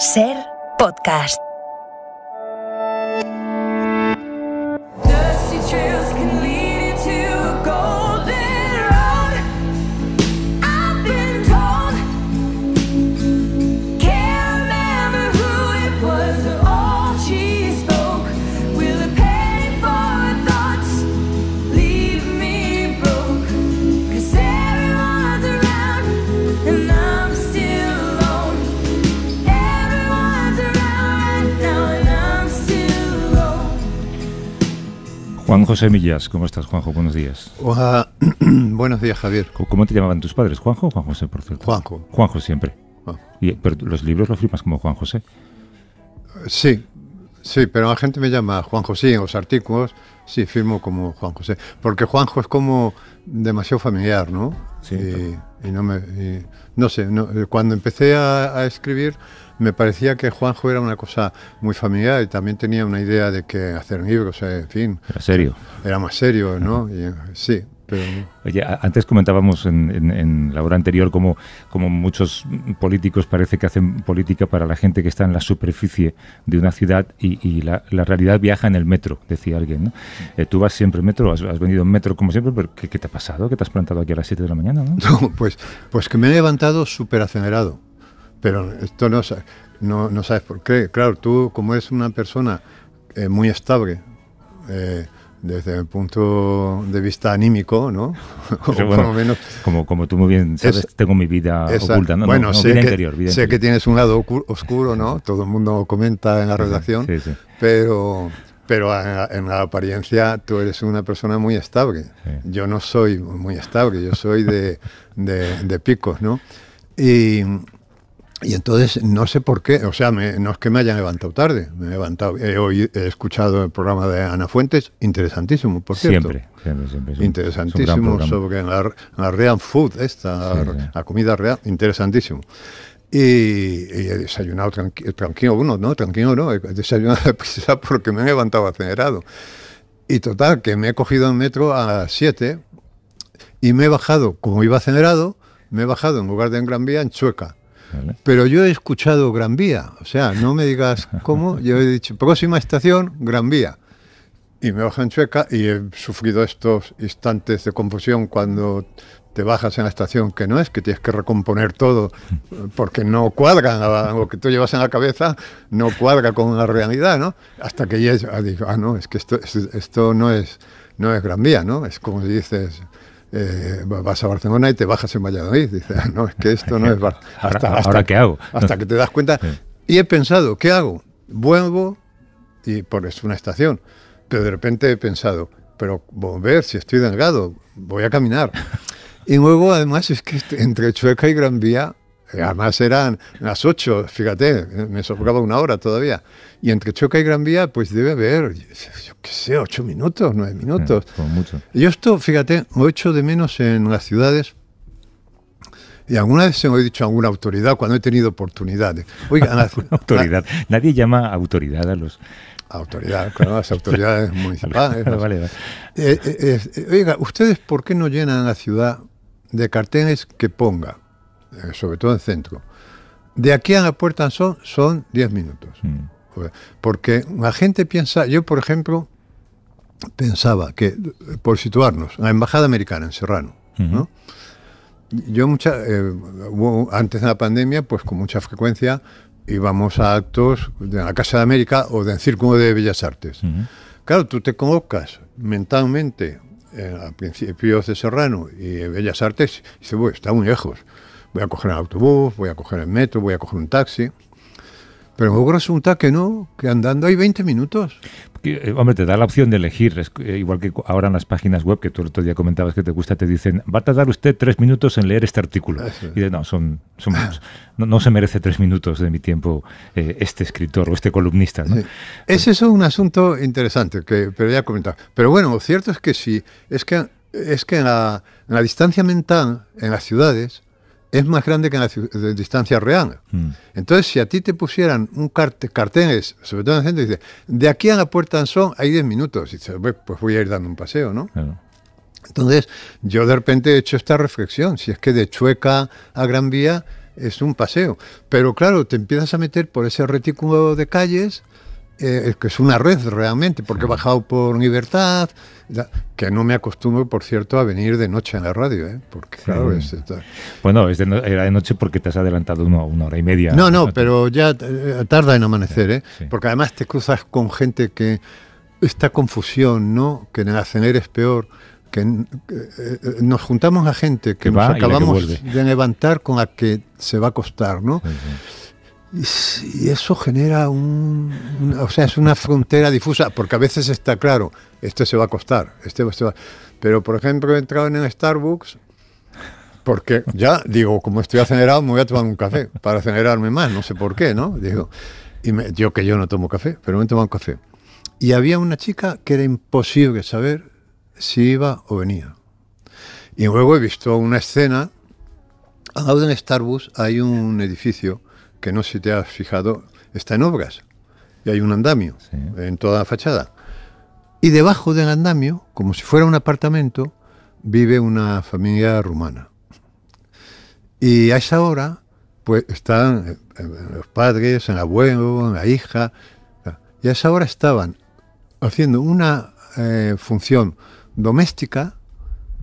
Ser podcast. Juan José Millas, ¿cómo estás, Juanjo? Buenos días. Hola. Buenos días, Javier. ¿Cómo te llamaban tus padres? ¿Juanjo o Juan José, por cierto? Juanjo. Juanjo siempre. Ah. Y, los libros los firmas como Juan José. Sí, sí, pero la gente me llama Juan José en los artículos. Sí, firmo como Juan José. Porque Juanjo es como demasiado familiar, ¿no? Sí. Y, no, me, no sé, eh, cuando empecé a escribir me parecía que Juanjo era una cosa muy familiar y también tenía una idea de que hacer libros, en fin. Era serio. Era más serio, ¿no? sí, pero... Oye, antes comentábamos en, la hora anterior cómo muchos políticos parece que hacen política para la gente que está en la superficie de una ciudad y, la, realidad viaja en el metro, decía alguien. ¿no? Eh, tú vas siempre en metro, has, venido en metro como siempre, pero ¿qué, te ha pasado? ¿Qué te has plantado aquí a las 7 de la mañana? pues, pues que me he levantado súper acelerado. Pero esto no, no, no sabes por qué. Claro, tú como eres una persona eh, muy estable, eh, desde el punto de vista anímico, ¿no? como, como tú muy bien sabes, tengo mi vida oculta, ¿no? Bueno, sé, que, interior, sé que tienes un lado oscuro, ¿no? Todo el mundo comenta en la relación. sí, sí. pero, pero en la, apariencia tú eres una persona muy estable. Yo no soy muy estable, yo soy de, de, de picos, ¿no? Y y entonces no sé por qué, o sea, no es que me haya levantado tarde, me he levantado, he, he escuchado el programa de Ana Fuentes, interesantísimo, por cierto. Siempre, siempre, siempre. interesantísimo sobre la, la, real food, esta, la, comida real, interesantísimo. Y, he desayunado tranquilo, uno, no, tranquilo, no, he desayunado prisa porque me he levantado acelerado. Y total, que me he cogido en metro a 7 y me he bajado, como iba acelerado, me he bajado en lugar de en Gran Vía, en Chueca pero yo he escuchado Gran Vía, o sea, no me digas cómo, yo he dicho, próxima estación, Gran Vía. Y me bajo en Chueca y he sufrido estos instantes de confusión cuando te bajas en la estación, que no es que tienes que recomponer todo, porque no cuadra, lo que tú llevas en la cabeza no cuadra con la realidad, ¿no? Hasta que ya digo, ah, no, es que esto, esto no, es, no es Gran Vía, ¿no? Es como si dices, eh, vas a Barcelona y te bajas en Valladolid. Dices, ah, no, es que esto no es Barcelona. Hasta, ahora, qué hago? Hasta que te das cuenta. Y he pensado, ¿qué hago? Vuelvo, y por es una estación, pero de repente he pensado, pero volver, si estoy delgado, voy a caminar. Y luego, además, es que entre Chueca y Gran Vía Además eran las 8, fíjate, me sobraba una hora todavía. Y entre Choca y Gran Vía, pues debe haber, yo qué sé, 8 minutos, nueve minutos. Yo esto, fíjate, lo hecho de menos en las ciudades. Y alguna vez se me ha dicho alguna autoridad cuando he tenido oportunidades. Oiga, autoridad. Nadie llama autoridad a los... Autoridad, claro, las autoridades municipales. Eh, eh, eh, oiga, ¿ustedes por qué no llenan la ciudad de carteles que ponga eh, sobre todo en centro. De aquí a la Puerta son son 10 minutos. Mm. Porque la gente piensa, yo por ejemplo, pensaba que, por situarnos, la embajada americana en Serrano, ¿no? Yo mucha, eh, antes de la pandemia, pues con mucha frecuencia íbamos a actos de la Casa de América o del Círculo de Bellas Artes. Claro, tú te convocas mentalmente a principios de Serrano y Bellas Artes, y dices, bueno, está muy lejos voy a coger el autobús, voy a coger el metro, voy a coger un taxi. Pero luego resulta que no, que andando hay 20 minutos. Eh, hombre, te da la opción de elegir, eh, igual que ahora en las páginas web que tú el otro día comentabas que te gusta, te dicen, va a tardar usted tres minutos en leer este artículo. Y de, no, son, son no, se merece tres minutos de mi tiempo eh, este escritor o este columnista. Es eso un asunto interesante, que, pero ya comentaba. Pero bueno, lo cierto es que sí, es que, es que en la distancia mental, en las ciudades, es más grande que la distancia real. Mm. Entonces, si a ti te pusieran un carte, carteles, sobre todo la gente dice, de aquí a la puerta de Anzón hay 10 minutos, y pues, pues voy a ir dando un paseo, ¿no? Entonces, yo de repente he hecho esta reflexión, si es que de Chueca a Gran Vía es un paseo, pero claro, te empiezas a meter por ese retículo de calles eh, es que es una red realmente, porque he bajado por libertad, que no me acostumbro, por cierto, a venir de noche en la radio, ¿eh? porque claro, Bueno, era de noche porque te has adelantado uno, una hora y media. No, no, pero ya eh, tarda en amanecer, ¿eh? porque además te cruzas con gente que esta confusión, ¿no? Que en el ascender es peor. Que, eh, nos juntamos a gente que, nos acabamos de levantar con la que se va a acostar, ¿no? Y eso genera un, o sea, es una frontera difusa, porque a veces está claro, este se va a costar, este, este pero por ejemplo he entrado en el Starbucks porque ya digo, como estoy acelerado, me voy a tomar un café para acelerarme más, no sé por qué, ¿no? Digo, y yo que yo no tomo café, pero me he tomado un café. Y había una chica que era imposible saber si iba o venía. Y luego he visto una escena, al lado de Starbucks hay un edificio que no se te has fijado, está en obras. Y hay un andamio en toda la fachada. Y debajo del andamio, como si fuera un apartamento, vive una familia rumana. Y a esa hora, pues están eh, eh, los padres, el abuelo, la hija. Y a esa hora estaban haciendo una eh, función doméstica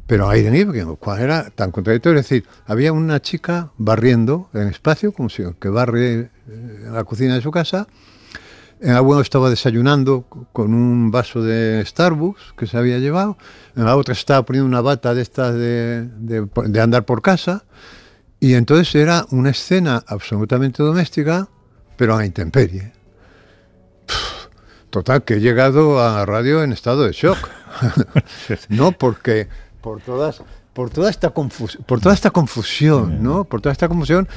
pero aire libre, cual era tan contradictorio. Es decir, había una chica barriendo en espacio, como si que barre eh, la cocina de su casa. En una estaba desayunando con un vaso de Starbucks que se había llevado. En la otra estaba poniendo una bata de estas de, de, andar por casa. Y entonces era una escena absolutamente doméstica, pero a intemperie. total, que he llegado a la radio en estado de shock. no, porque por todas, por toda esta confusión por toda esta confusión, ¿no? Por toda esta confusión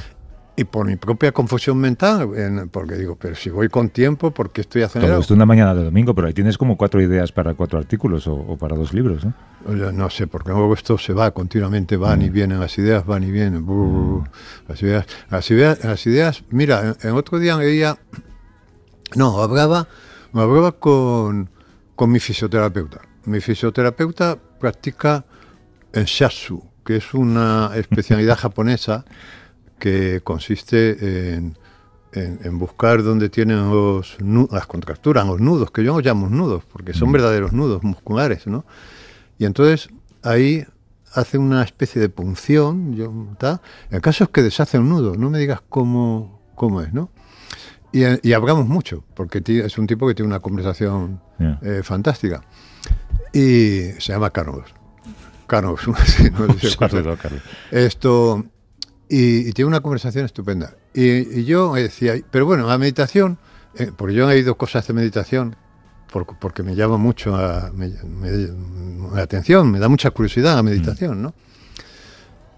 y por mi propia confusión mental, porque digo, pero si voy con tiempo, ¿por qué estoy haciendo Todo esto una mañana de domingo, pero ahí tienes como cuatro ideas para cuatro artículos o, para dos libros, ¿no? no sé, porque luego esto se va continuamente, van y mm. vienen las ideas, van y vienen. Mm. las, ideas, las, ideas, mira, en, otro día ella, no, hablaba, hablaba con, con mi fisioterapeuta. Mi fisioterapeuta practica en Shatsu, que es una especialidad japonesa que consiste en, buscar dónde tienen las contracturas, los nudos, que yo llamo nudos, porque son mm. verdaderos nudos musculares, ¿no? Y entonces ahí hace una especie de punción, yo, el caso es que deshace un nudo, no me digas cómo, cómo es, ¿no? Y, hablamos mucho, porque es un tipo que tiene una conversación eh, fantástica. Y se llama Carlos. Esto, y, tiene una conversación estupenda. Y, yo decía, pero bueno, la meditación, eh, porque yo he ido cosas de meditación, porque, porque me llama mucho la atención, me da mucha curiosidad la mm. meditación, ¿no?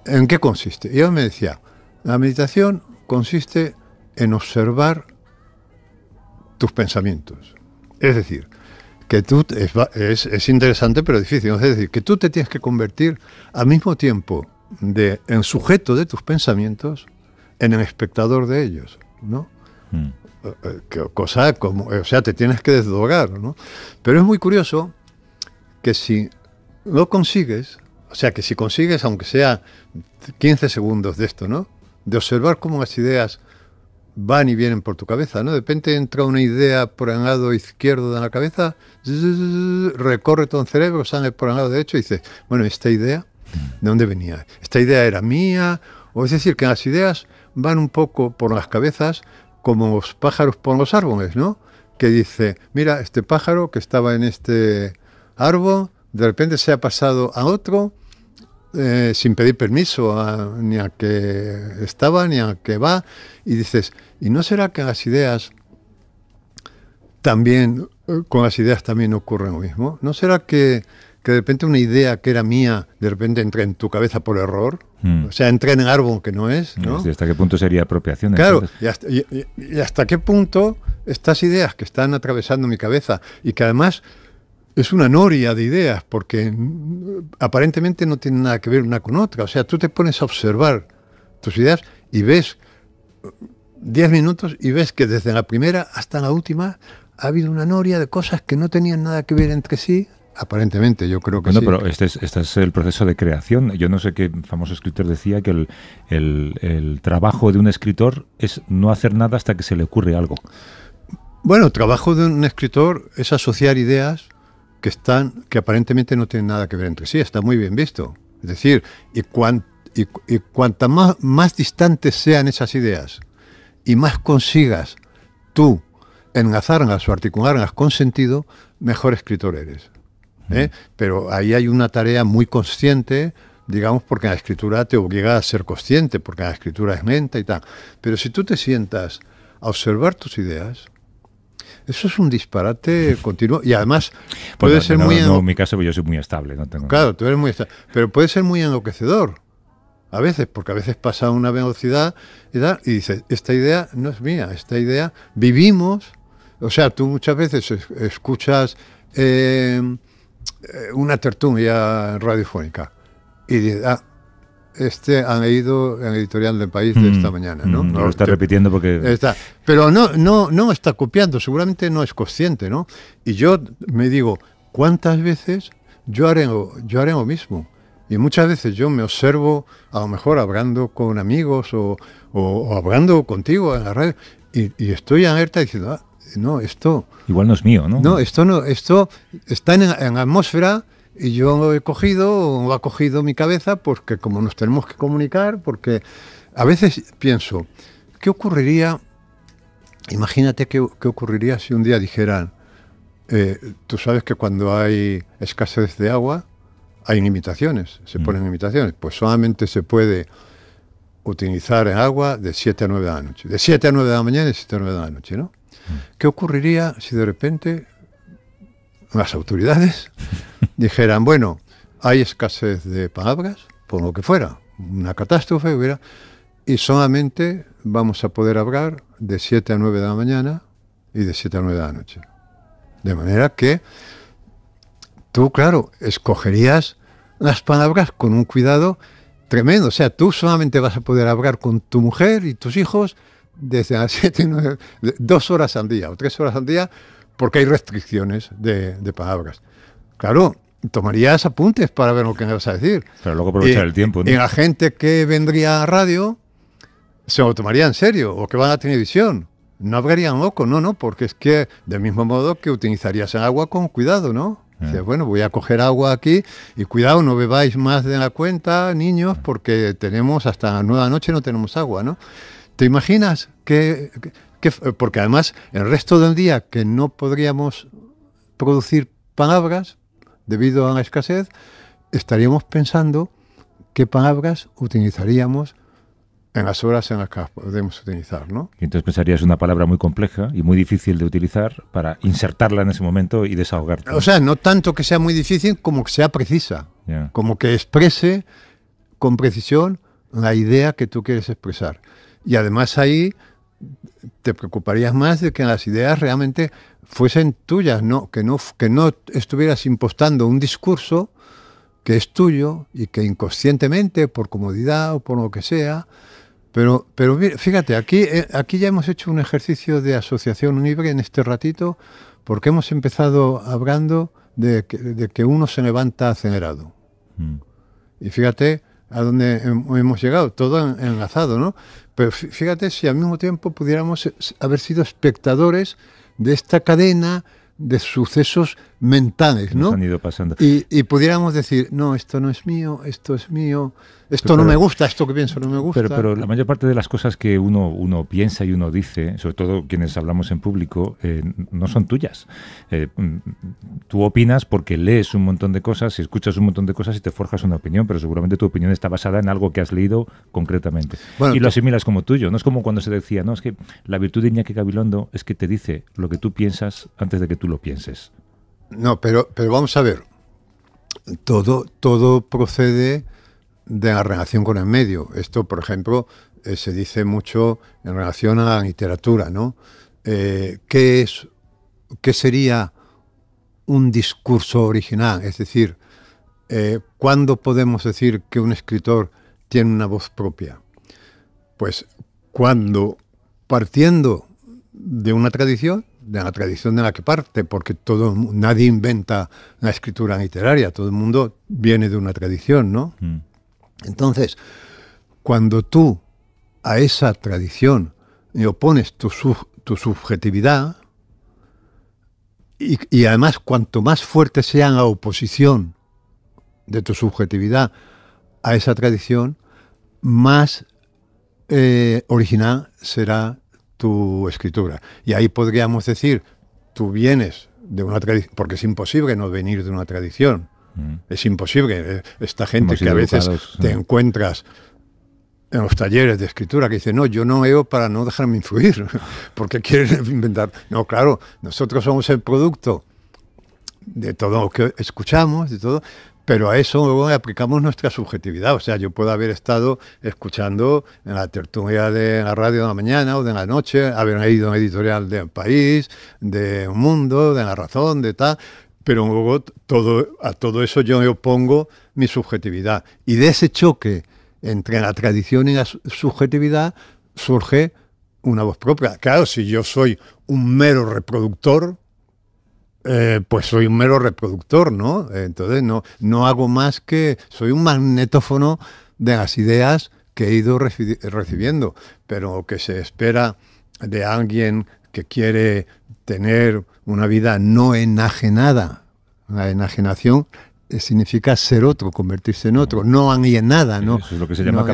¿En qué consiste? Y él me decía, la meditación consiste en observar tus pensamientos. Es decir, que tú es, es, interesante pero difícil. Es decir, que tú te tienes que convertir al mismo tiempo de, en sujeto de tus pensamientos en el espectador de ellos, ¿no? Mm. Eh, eh, cosa como, o sea, te tienes que desdoblar, ¿no? Pero es muy curioso que si lo consigues, o sea, que si consigues, aunque sea 15 segundos de esto, ¿no? De observar cómo las ideas van y vienen por tu cabeza, ¿no? De repente entra una idea por el lado izquierdo de la cabeza, recorre todo el cerebro, sale por el lado derecho y dice, bueno, esta idea, ¿de dónde venía? ¿Esta idea era mía? O es decir, que las ideas van un poco por las cabezas como los pájaros por los árboles, ¿no? Que dice, mira, este pájaro que estaba en este árbol, de repente se ha pasado a otro, eh, sin pedir permiso ni a que estaba ni a que va, y dices, ¿y no será que las ideas también con las ideas también ocurre lo mismo. ¿No será que, de repente una idea que era mía, de repente entra en tu cabeza por error? Hmm. O sea, entra en el árbol que no es. ¿Y hasta qué punto sería apropiación? Claro, y hasta, qué punto estas ideas que están atravesando mi cabeza y que además es una noria de ideas, porque aparentemente no tienen nada que ver una con otra. O sea, tú te pones a observar tus ideas y ves 10 minutos y ves que desde la primera hasta la última ha habido una noria de cosas que no tenían nada que ver entre sí, Aparentemente, yo creo que bueno, pero este, este es, el proceso de creación. Yo no sé qué famoso escritor decía que el, trabajo de un escritor es no hacer nada hasta que se le ocurre algo. Bueno, el trabajo de un escritor es asociar ideas que están que aparentemente no tienen nada que ver entre sí. Está muy bien visto. Es decir, y, cuanta más, más distantes sean esas ideas y más consigas tú engazarlas o articularlas con sentido, mejor escritor eres. ¿eh? Pero ahí hay una tarea muy consciente, digamos, porque la escritura te obliga a ser consciente, porque la escritura es lenta y tal. Pero si tú te sientas a observar tus ideas, eso es un disparate continuo y además puede ser muy... mi caso pues yo soy muy estable. No tengo... Claro, tú eres muy estable, pero puede ser muy enloquecedor a veces, porque a veces pasa a una velocidad y, y dices, esta idea no es mía, esta idea vivimos o sea, tú muchas veces escuchas eh, eh, una tertulia radiofónica y dices, ah, este han leído el editorial del país de mm, esta mañana, ¿no? Mm, lo está repitiendo porque está, pero no, no, no está copiando, seguramente no es consciente, ¿no? Y yo me digo, ¿cuántas veces yo haré, yo haré lo mismo? Y muchas veces yo me observo, a lo mejor hablando con amigos o, hablando contigo en la radio, y, y estoy alerta diciendo, ah, no, esto... Igual no es mío, ¿no? No, esto, no, esto está en, en atmósfera y yo he cogido o ha cogido mi cabeza porque como nos tenemos que comunicar, porque a veces pienso, ¿qué ocurriría? Imagínate qué, ocurriría si un día dijeran, eh, tú sabes que cuando hay escasez de agua, hay limitaciones, se mm. ponen limitaciones, pues solamente se puede utilizar el agua de 7 a 9 de la noche, de 7 a 9 de la mañana y de 7 a 9 de la noche, ¿no? ¿Qué ocurriría si de repente las autoridades dijeran, bueno, hay escasez de palabras, por lo que fuera, una catástrofe hubiera, y solamente vamos a poder hablar de 7 a 9 de la mañana y de 7 a 9 de la noche. De manera que tú, claro, escogerías las palabras con un cuidado tremendo. O sea, tú solamente vas a poder hablar con tu mujer y tus hijos desde las 7 dos horas al día o tres horas al día, porque hay restricciones de, palabras. Claro, tomarías apuntes para ver lo que me vas a decir. Pero luego aprovechar el tiempo. Y la gente que vendría a radio se lo tomaría en serio, o que va a televisión. No hablarían loco, no, no, porque es que del mismo modo que utilizarías el agua con cuidado, ¿no? Ah. bueno, voy a coger agua aquí y cuidado, no bebáis más de la cuenta, niños, porque tenemos hasta nueva noche no tenemos agua, ¿no? ¿Te imaginas que, Porque además el resto del día que no podríamos producir palabras debido a la escasez, estaríamos pensando qué palabras utilizaríamos en las horas en las que las podemos utilizar, ¿no? Y entonces pensarías una palabra muy compleja y muy difícil de utilizar para insertarla en ese momento y desahogarte. O sea, no tanto que sea muy difícil como que sea precisa, como que exprese con precisión la idea que tú quieres expresar. Y además ahí te preocuparías más de que las ideas realmente fuesen tuyas, ¿no? Que, no, que no estuvieras impostando un discurso que es tuyo y que inconscientemente, por comodidad o por lo que sea, pero, pero fíjate, aquí, eh, aquí ya hemos hecho un ejercicio de asociación libre en este ratito, porque hemos empezado hablando de que, uno se levanta acelerado. Mm. Y fíjate, a donde hemos llegado, todo enlazado, ¿no? Pero fíjate si al mismo tiempo pudiéramos eh, haber sido espectadores de esta cadena de sucesos mentales, ¿no? y pudiéramos decir, no, esto no es mío, esto es mío, esto no me gusta, esto que pienso no me gusta. Pero, la mayor parte de las cosas que uno, uno piensa y uno dice, sobre todo quienes hablamos en público, eh, no son tuyas. Eh, mm, tú opinas porque lees un montón de cosas, y escuchas un montón de cosas y te forjas una opinión, pero seguramente tu opinión está basada en algo que has leído concretamente. y lo asimilas como tuyo. No es como cuando se decía, no, es que la virtud de Iñaki Gabilondo es que te dice lo que tú piensas antes de que tú lo pienses. No, pero, pero vamos a ver. Todo, todo procede de la relación con el medio. Esto, por ejemplo, eh, se dice mucho en relación a la literatura, ¿no? Eh, ¿qué, es, sería un discurso original? Es decir, cuando eh, ¿cuándo podemos decir que un escritor tiene una voz propia? Pues cuando, partiendo de una tradición, de la tradición de la que parte, porque todo, nadie inventa la escritura literaria, todo el mundo viene de una tradición, ¿no? Mm. Entonces, cuando tú a esa tradición le opones tu, subjetividad, y, además cuanto más fuerte sea la oposición de tu subjetividad a esa tradición, más eh, original será tu escritura. Y ahí podríamos decir, tú vienes de una tradición, porque es imposible no venir de una tradición, es imposible. Eh, esta gente que a veces te encuentras en los talleres de escritura que dice, no, yo no veo para no dejarme influir, porque quieren inventar. No, claro, nosotros somos el producto de todo lo que escuchamos, de todo, pero a eso luego aplicamos nuestra subjetividad. O sea, yo puedo haber estado escuchando en la tertulia de la radio de la mañana o de la noche, haber leído un editorial del país, de mundo, de la razón, de tal, pero luego todo, a todo eso yo me opongo mi subjetividad. Y de ese choque entre la tradición y la subjetividad surge una voz propia. Claro, si yo soy un mero reproductor, eh, pues soy un mero reproductor, ¿no? Entonces no, no hago más que, soy un magnetófono de las ideas que he ido recibiendo, pero que se espera de alguien que quiere tener una vida no enajenada. La enajenación eh, significa ser otro, convertirse en otro, no nada ¿no? Eso es lo que se llama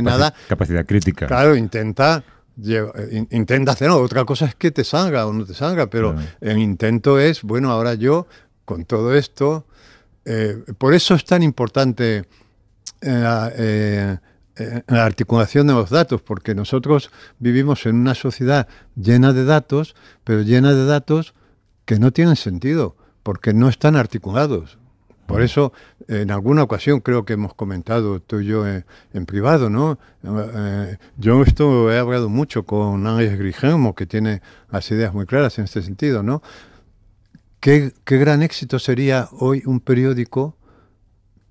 capacidad crítica. Claro, intenta eh, intenta hacerlo. Otra cosa es que te salga o no te salga, pero el intento es, bueno, ahora yo con todo esto, eh, por eso es tan importante la articulación de los datos, porque nosotros vivimos en una sociedad llena de datos, pero llena de datos que no tienen sentido, porque no están articulados. Por eso, en alguna ocasión creo que hemos comentado tú y yo eh, en, privado, ¿no? Eh, yo esto he hablado mucho con Ángel Grigemo, que tiene las ideas muy claras en este sentido, ¿no? ¿Qué, qué gran éxito sería hoy un periódico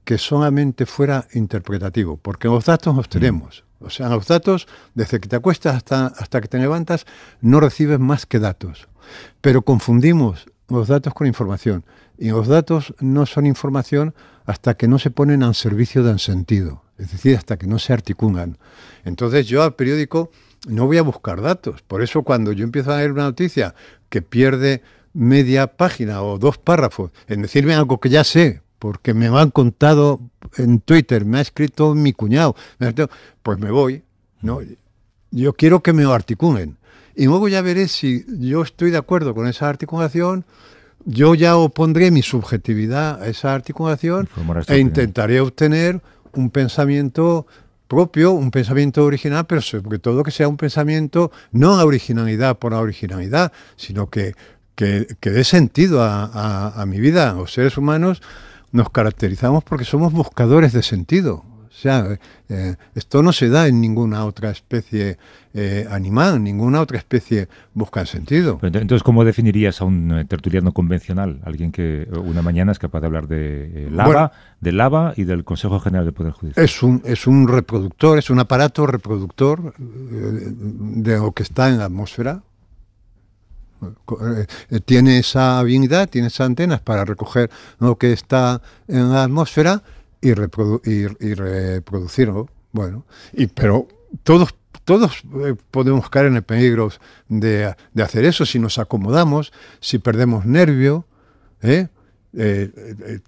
que solamente fuera interpretativo, porque los datos los mm. tenemos. O sea, los datos, desde que te acuestas hasta, hasta que te levantas, no recibes más que datos. Pero confundimos los datos con información. Y los datos no son información hasta que no se ponen al servicio del sentido, es decir, hasta que no se articulan. Entonces yo al periódico no voy a buscar datos. Por eso cuando yo empiezo a leer una noticia que pierde media página o dos párrafos en decirme algo que ya sé, porque me lo han contado en Twitter, me ha escrito mi cuñado, pues me voy, ¿no? Yo quiero que me articulen. Y luego ya veré si yo estoy de acuerdo con esa articulación, yo ya opondré mi subjetividad a esa articulación e intentaré obtener un pensamiento propio, un pensamiento original, pero sobre todo que sea un pensamiento no la originalidad por la originalidad, sino que, que, dé sentido a, mi vida. a Los seres humanos nos caracterizamos porque somos buscadores de sentido. O sea, eh, eh, esto no se da en ninguna otra especie eh, animal, ninguna otra especie busca el sentido. entonces, ¿cómo definirías a un tertuliano convencional? Alguien que una mañana es capaz de hablar de lava, de lava y del Consejo General del Poder Judicial. Es un, es un reproductor, es un aparato reproductor de lo que está en la atmósfera, eh, eh, tiene esa habilidad, tiene esas antenas para recoger lo que está en la atmósfera y, reproducirlo. Bueno, y, pero todos, todos eh, podemos caer en el peligro de, hacer eso si nos acomodamos, si perdemos nervio.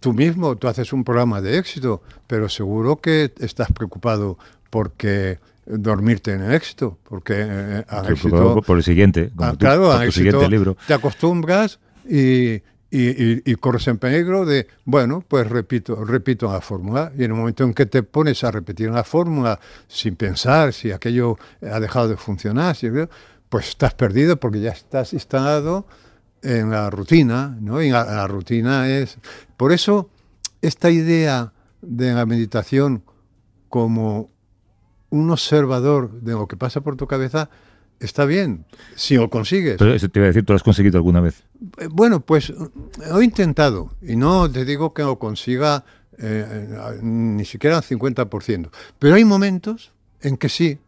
tú mismo, tú haces un programa de éxito, pero seguro que estás preocupado porque dormirte en el éxito, porque eh, eh, al por, el siguiente, ah, siguiente libro. Te acostumbras y, y, corres en peligro de, bueno, pues repito, repito la fórmula. Y en el momento en que te pones a repetir la fórmula sin pensar si aquello ha dejado de funcionar, pues estás perdido porque ya estás instalado en la rutina, ¿no? Y la rutina es... Por eso esta idea de la meditación como un observador de lo que pasa por tu cabeza está bien, si lo consigues. Pero eso te iba a decir, ¿tú lo has conseguido alguna vez? Eh, bueno, pues he intentado y no te digo que lo consiga eh, ni siquiera al 50%, pero hay momentos en que sí,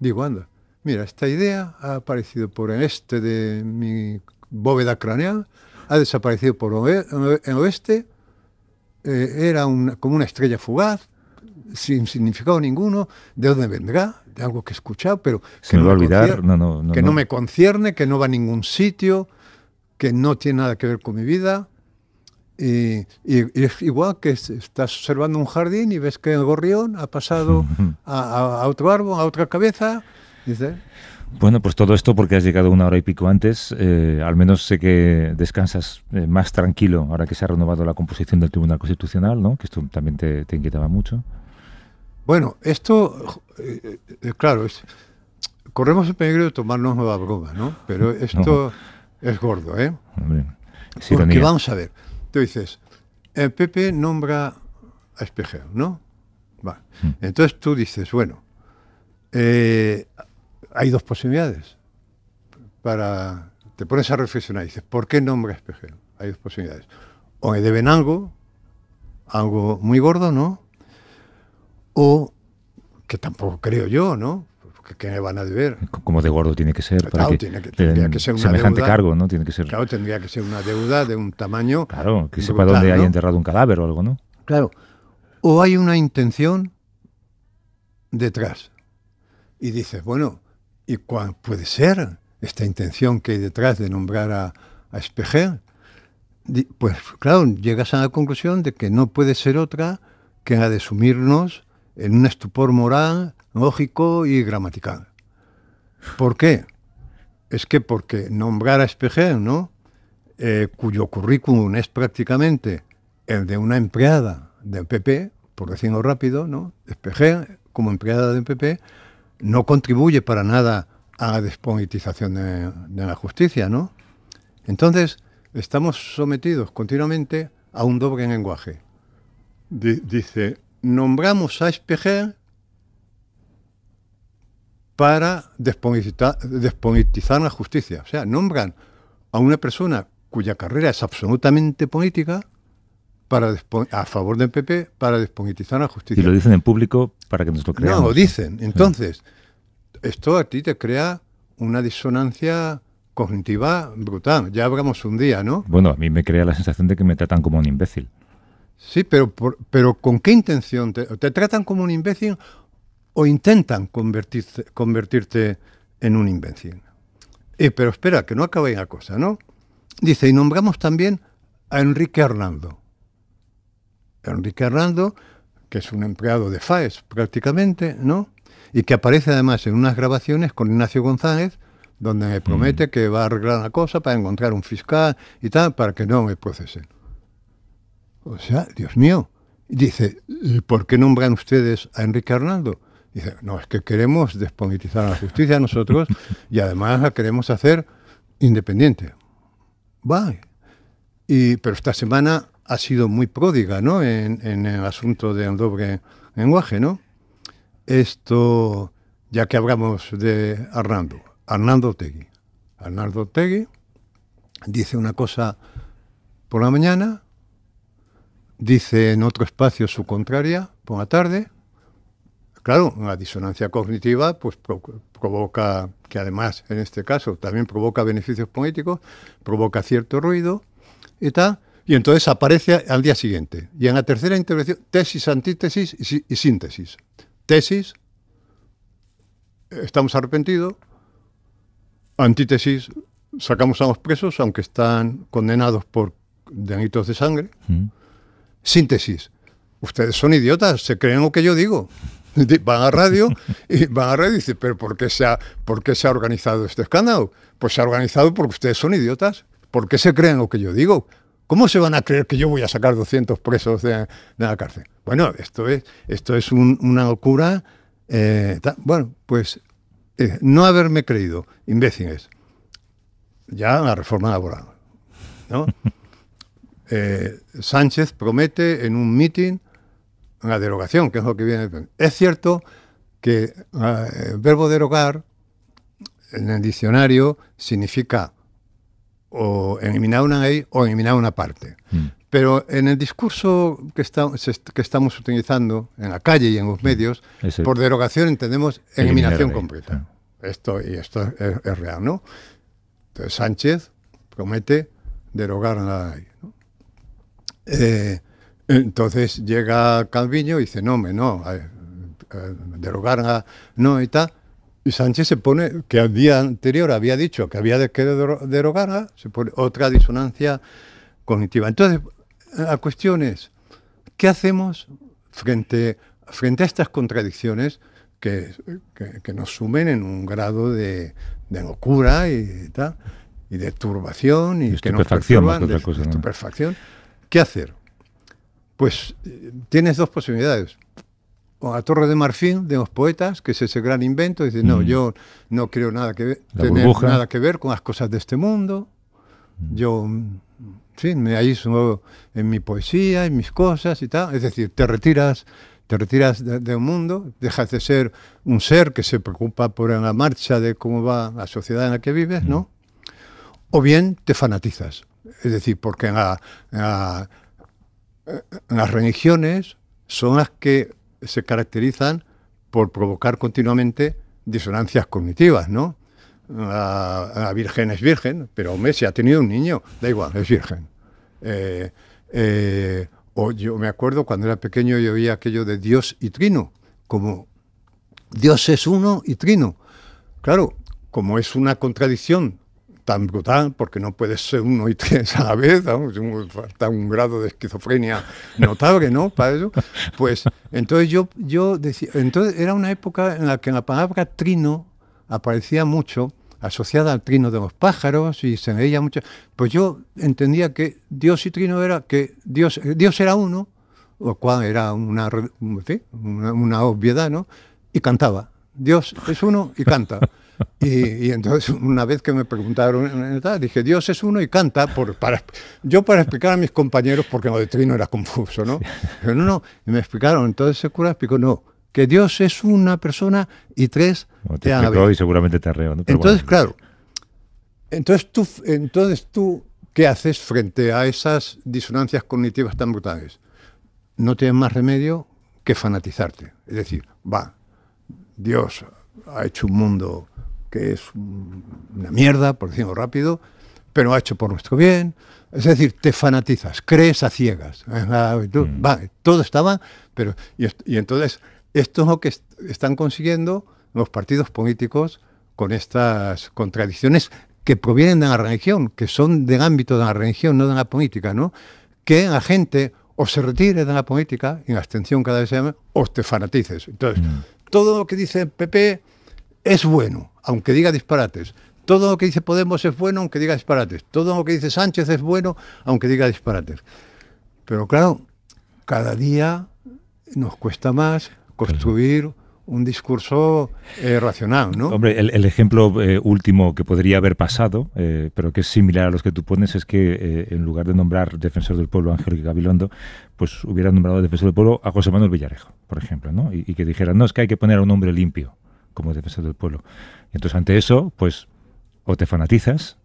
digo, anda, mira, esta idea ha aparecido por el este de mi bóveda craneal, ha desaparecido por el e, oeste, eh, era como una estrella fugaz, sin significado ninguno, de dónde vendrá, de algo que he escuchado, pero que, no, me olvidar. Concierne, que no me concierne, que no va a ningún sitio, que no tiene nada que ver con mi vida. Y, es igual que estás observando un jardín y ves que el gorrión ha pasado a, otro árbol, a otra cabeza. Bueno, pues todo esto porque has llegado una hora y pico antes. Eh, al menos sé que descansas eh, más tranquilo ahora que se ha renovado la composición del Tribunal Constitucional, ¿no? que esto también te inquietaba mucho. Bueno, esto, eh, eh, claro, corremos el peligro de tomarnos nueva broma, ¿no? Pero esto es gordo, ¿eh? Porque vamos a ver, tú dices, el PP nombra a Espejero, ¿no? Mm. Entonces tú dices, bueno, eh, hay dos posibilidades para... Te pones a reflexionar y dices, ¿por qué nombra a Hay dos posibilidades. O le deben algo, algo muy gordo, ¿no? o que tampoco creo yo, ¿no? ¿Qué me van a deber. Como de gordo tiene que ser. Para tiene que, ser una semejante deuda, cargo, ¿no? Tiene que ser. Claro, tendría que ser una deuda de un tamaño. Claro, que sepa dónde hay enterrado un cadáver o algo, ¿no? Claro. O hay una intención detrás. Y dices, bueno, ¿y cuál puede ser esta intención que hay detrás de nombrar a, a Pues claro, llegas a la conclusión de que no puede ser otra que la de sumirnos en un estupor moral, lógico y gramatical. ¿Por qué? Es que porque nombrar a SPG, ¿no? Eh, cuyo currículum es prácticamente el de una empleada del PP, por decirlo rápido, ¿no? como empleada del PP, no contribuye para nada a la despolitización de, la justicia, ¿no? Entonces, estamos sometidos continuamente a un doble lenguaje. dice nombramos a Espejer para despolitizar la justicia. O sea, nombran a una persona cuya carrera es absolutamente política para a favor del PP para despolitizar la justicia. Y lo dicen en público para que nos lo crean. No, lo dicen. Entonces, esto a ti te crea una disonancia cognitiva brutal. Ya hablamos un día, ¿no? Bueno, a mí me crea la sensación de que me tratan como un imbécil. Sí, pero, pero ¿con qué intención? Te, tratan como un imbécil o intentan convertirte, en un imbécil? Eh, pero espera, que no acabe la cosa, ¿no? Dice, y nombramos también a Enrique Hernando. Enrique Hernando, que es un empleado de FAES prácticamente, ¿no? Y que aparece además en unas grabaciones con Ignacio González, donde me promete mm. que va a arreglar la cosa para encontrar un fiscal y tal, para que no me procesen. O sea, Dios mío. Dice, ¿por qué nombran ustedes a Enrique Arnaldo? Dice, no, es que queremos despolitizar a la justicia nosotros y además la queremos hacer independiente. Va. Y, pero esta semana ha sido muy pródiga ¿no? en, el asunto del doble lenguaje. ¿no? Esto, ya que hablamos de Arnaldo, Arnaldo Tegui. Arnaldo Tegui dice una cosa por la mañana dice en otro espacio su contraria por la tarde. Claro, la disonancia cognitiva pues, provoca, que además en este caso también provoca beneficios políticos, provoca cierto ruido y tal, y entonces aparece al día siguiente. Y en la tercera intervención, tesis, antítesis y, síntesis. Tesis, estamos arrepentidos. Antítesis, sacamos a los presos, aunque están condenados por delitos de sangre. Mm. Síntesis. Ustedes son idiotas, se creen lo que yo digo. Van a radio y van a radio y dicen, pero por qué, se ha, se ha organizado este escándalo? Pues se ha organizado porque ustedes son idiotas. ¿Por qué se creen lo que yo digo? ¿Cómo se van a creer que yo voy a sacar 200 presos de, la cárcel? Bueno, esto es, esto es una locura. Eh, bueno, pues eh, no haberme creído, imbéciles, ya la reforma laboral. ¿no? Eh, Sánchez promete en un meeting la derogación, que es lo que viene. Es cierto que el eh, verbo derogar en el diccionario significa o eliminar una ley o eliminar una parte. Mm. Pero en el discurso que, estamos utilizando en la calle y en los mm. medios, por derogación entendemos eliminación completa. Esto, y esto es, real, ¿no? Entonces Sánchez promete derogar la ley. ¿no? Eh, entonces llega Calviño y dice, no, me no, eh, derogar no y tal. Y Sánchez se pone, que al día anterior había dicho que había que derogar, se pone otra disonancia cognitiva. Entonces, la cuestión es, ¿qué hacemos frente, frente a estas contradicciones que, nos sumen en un grado de, locura y, y de turbación y, que de, cosa, estupefacción. ¿Qué hacer? Pues eh, tienes dos posibilidades. O a Torre de Marfil de los poetas, que es ese gran invento, dice, no, mm. yo no creo nada que ver, tener nada que ver con las cosas de este mundo. Mm. Yo fin, mm, me aíslo en mi poesía, en mis cosas y tal. Es decir, te retiras, te retiras de, un mundo, dejas de ser un ser que se preocupa por la marcha de cómo va la sociedad en la que vives, ¿no? O bien te fanatizas. Es decir, porque las religiones son las que se caracterizan por provocar continuamente disonancias cognitivas, ¿no? La, Virgen es virgen, pero hombre, si ha tenido un niño, da igual, es virgen. Eh, eh, o yo me acuerdo cuando era pequeño yo oía aquello de Dios y Trino, como Dios es uno y Trino. Claro, como es una contradicción tan brutal, porque no puedes ser uno y tres a la vez, falta un grado de esquizofrenia notable, ¿no? Para eso. Pues entonces yo, yo decía, entonces era una época en la que la palabra trino aparecía mucho, asociada al trino de los pájaros y se veía mucho. Pues yo entendía que Dios y trino era que Dios, Dios era uno, lo cual era una, una, una obviedad, ¿no? Y cantaba. Dios es uno y canta. Y, entonces una vez que me preguntaron, ah", dije, Dios es uno y canta, por, para, yo para explicar a mis compañeros, porque lo de Trino era confuso, ¿no? no, no, y me explicaron, entonces el cura explicó, no, que Dios es una persona y tres te explicó y seguramente te arreo, Entonces, claro, entonces tú, entonces tú, ¿qué haces frente a esas disonancias cognitivas tan brutales? No tienes más remedio que fanatizarte, es decir, va, Dios ha hecho un mundo que es una mierda, por decirlo rápido, pero ha hecho por nuestro bien. Es decir, te fanatizas, crees a ciegas. Mm. todo estaba, pero. Y, entonces, esto es lo que están consiguiendo los partidos políticos con estas contradicciones que provienen de la religión, que son del ámbito de la religión, no de la política, ¿no? Que la gente o se retire de la política, en abstención cada vez se llama, o te fanatices. Entonces, mm. todo lo que dice PP es bueno, aunque diga disparates. Todo lo que dice Podemos es bueno, aunque diga disparates. Todo lo que dice Sánchez es bueno, aunque diga disparates. Pero claro, cada día nos cuesta más construir un discurso eh, racional, ¿no? Hombre, el, ejemplo eh, último que podría haber pasado, eh, pero que es similar a los que tú pones, es que en lugar de nombrar defensor del pueblo a Ángel Gabilondo, pues hubiera nombrado defensor del pueblo a José Manuel Villarejo, por ejemplo, ¿no? Y, que dijeran, no, es que hay que poner a un hombre limpio como defensor del pueblo. entonces ante eso, pues o te fanatizas,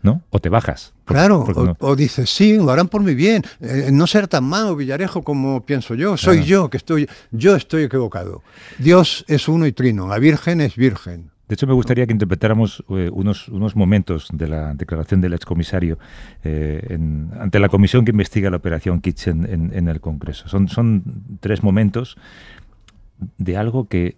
¿no? O te bajas. claro, o, dices, sí, lo harán por mi bien, eh, no ser tan malo Villarejo como pienso yo, soy yo que estoy, yo estoy equivocado. Dios es uno y trino, la Virgen es Virgen. De hecho, me gustaría que interpretáramos eh, unos, unos momentos de la declaración del excomisario eh, ante la comisión que investiga la operación Kitchen en, en, el Congreso. Son, son tres momentos de algo que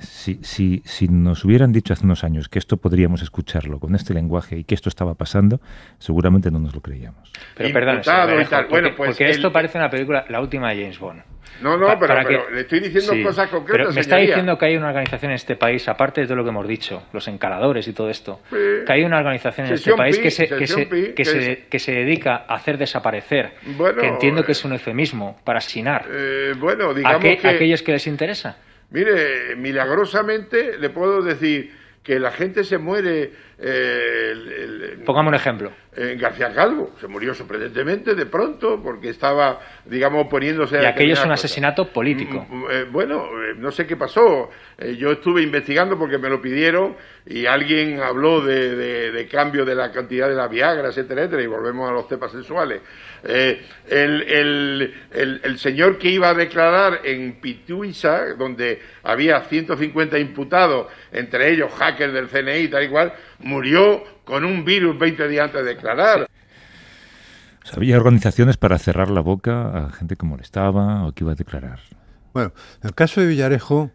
si, si, si, nos hubieran dicho hace unos años que esto podríamos escucharlo con este lenguaje y que esto estaba pasando, seguramente no nos lo creíamos. Pero perdón, porque, bueno, porque pues esto parece una película, la última de James Bond. No, no, pero, pero le estoy diciendo cosas concretas. me está diciendo que hay una organización en este país, aparte de todo lo que hemos dicho, los encaradores y todo esto, que hay una organización en este país que, se, que, dedica a hacer desaparecer, que entiendo que eh, es un eufemismo para asinar eh, a aquellos que les interesa. Mire, milagrosamente le puedo decir que la gente se muere. Eh, Pongamos un ejemplo. Eh, García Calvo. Se murió sorprendentemente de pronto porque estaba, digamos, poniéndose... Y aquello es un asesinato político. Mm, mm, eh, bueno, eh, no sé qué pasó. yo estuve investigando porque me lo pidieron y alguien habló de, cambio de la cantidad de la Viagra, etcétera, etcétera, y volvemos a los cepas sexuales. El, señor que iba a declarar en Pituiza, donde había 150 imputados, entre ellos hackers del CNI y tal y cual, murió con un virus 20 días antes de declarar. había organizaciones para cerrar la boca a gente que molestaba o que iba a declarar. Bueno, el caso de Villarejo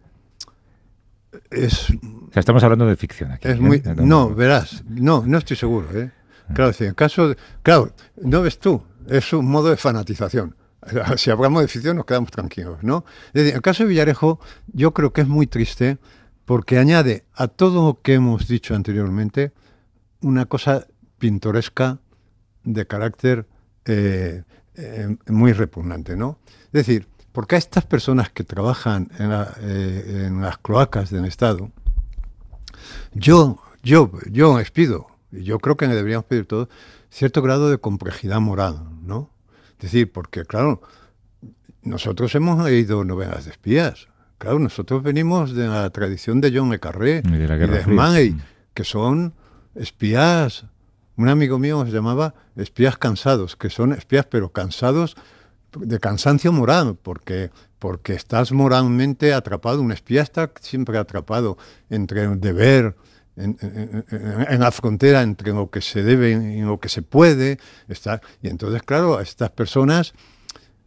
es... estamos hablando de ficción aquí. Es ¿eh? muy, no, verás, no, no estoy seguro. ¿eh? Ah. Claro, si caso claro, no ves tú, es un modo de fanatización. Si hablamos de ficción nos quedamos tranquilos, ¿no? el caso de Villarejo yo creo que es muy triste porque añade a todo lo que hemos dicho anteriormente una cosa pintoresca de carácter eh, eh, muy repugnante, ¿no? Es decir, porque a estas personas que trabajan eh, en, las cloacas del Estado, yo, yo, yo les pido, y yo creo que deberíamos pedir todos, cierto grado de complejidad moral, ¿no? Es decir, porque claro, nosotros hemos leído novelas de espías, Claro, nosotros venimos de la tradición de John Le Carré de, la que son espías. Un amigo mío se llamaba espías cansados, que son espías pero cansados de cansancio moral, porque, porque estás moralmente atrapado. Un espía está siempre atrapado entre el deber, en, la frontera entre lo que se debe y lo que se puede. y entonces, claro, a estas personas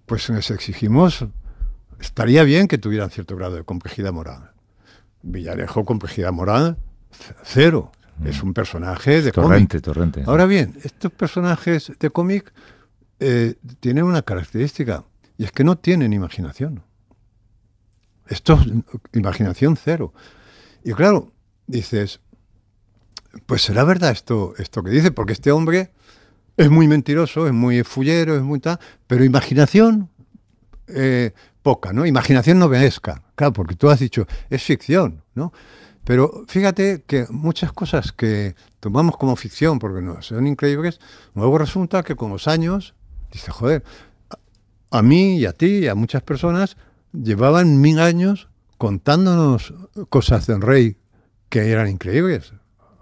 pues les exigimos estaría bien que tuvieran cierto grado de complejidad moral. Villarejo, complejidad moral, cero. Mm. Es un personaje de torrente, Torrente, Ahora bien, estos personajes de cómic eh, tienen una característica, y es que no tienen imaginación. Esto es imaginación cero. Y claro, dices, pues será verdad esto, esto que dice, porque este hombre es muy mentiroso, es muy fullero, es muy tal, pero imaginación eh, poca, ¿no? Imaginación novelesca, claro, porque tú has dicho, es ficción, ¿no? Pero fíjate que muchas cosas que tomamos como ficción porque no son increíbles, luego resulta que con los años, dice joder, a mí y a ti y a muchas personas llevaban mil años contándonos cosas del rey que eran increíbles.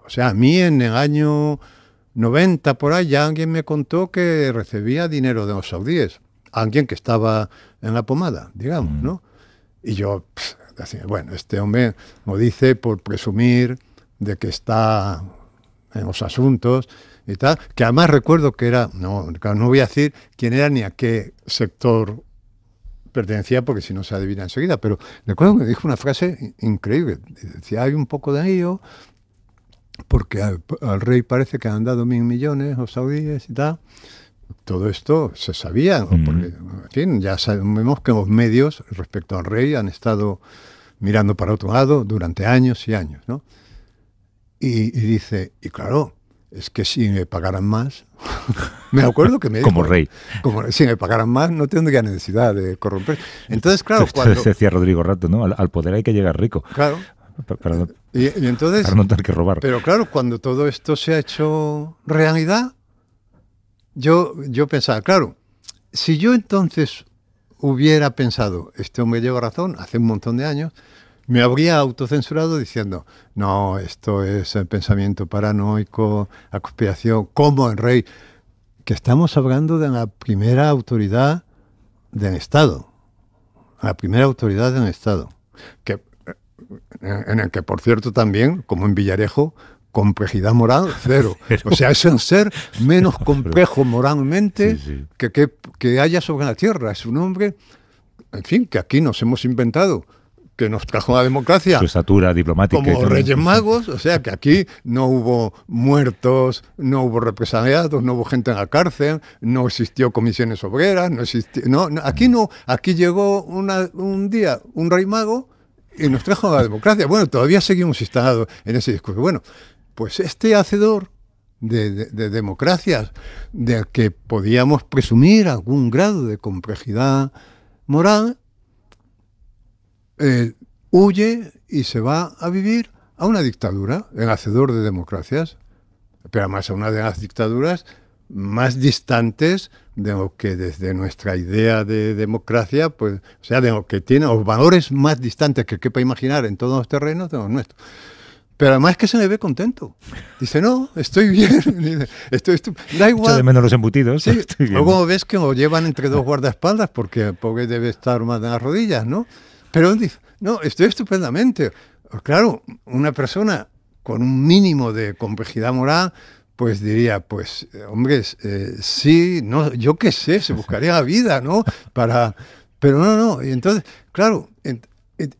O sea, a mí en el año 90 por ahí ya alguien me contó que recibía dinero de los saudíes alguien que estaba en la pomada, digamos, mm. ¿no? Y yo, decía, bueno, este hombre lo dice por presumir de que está en los asuntos y tal, que además recuerdo que era, no, no voy a decir quién era ni a qué sector pertenecía porque si no se adivina enseguida, pero recuerdo que dijo una frase increíble, decía, hay un poco de ello, porque al, al rey parece que han dado mil millones los saudíes y tal, todo esto se sabía, porque en fin, ya sabemos que los medios respecto al rey han estado mirando para otro lado durante años y años, ¿no? Y, dice, y claro, es que si me pagaran más, me acuerdo que me dijo, como rey, como si me pagaran más no tendría necesidad de corromper. Entonces, claro, cuando se decía Rodrigo Rato, ¿no? Al, poder hay que llegar rico. Claro. y, entonces, para no tener que robar. Pero claro, cuando todo esto se ha hecho realidad, yo, yo pensaba, claro, si yo entonces hubiera pensado, este hombre lleva razón, hace un montón de años, me habría autocensurado diciendo, no, esto es el pensamiento paranoico, la conspiración, como el rey, que estamos hablando de la primera autoridad del Estado, la primera autoridad del Estado, eh, en el que, por cierto, también, como en Villarejo, complejidad moral, cero. O sea, es un ser menos complejo moralmente Que, haya sobre la Tierra. Es un hombre, en fin, que aquí nos hemos inventado que nos trajo la democracia. Su estatura diplomática. Como reyes magos, o sea que aquí no hubo muertos, no hubo represaliados, no hubo gente en la cárcel, no existió comisiones obreras, no existió... No, aquí no, aquí llegó un día un rey mago y nos trajo a la democracia. Bueno, todavía seguimos instalados en ese discurso. Bueno, pues este hacedor de, de democracias, del que podíamos presumir algún grado de complejidad moral, eh, huye y se va a vivir a una dictadura, el hacedor de democracias, pero además a una de las dictaduras más distantes de lo que desde nuestra idea de democracia, pues, o sea, de lo que tiene, los valores más distantes que quepa imaginar en todos los terrenos de los nuestros. Pero además que se le ve contento. Dice, no, estoy bien. estoy, da igual. de menos los embutidos. Luego ves que lo llevan entre dos guardaespaldas porque porque debe estar más de las rodillas, ¿no? Pero dice, no, estoy estupendamente. Pues claro, una persona con un mínimo de complejidad moral, pues diría, pues, eh, hombres, eh, sí, no, yo qué sé, se buscaría la vida, ¿no? Para, pero no, no. Y entonces, claro,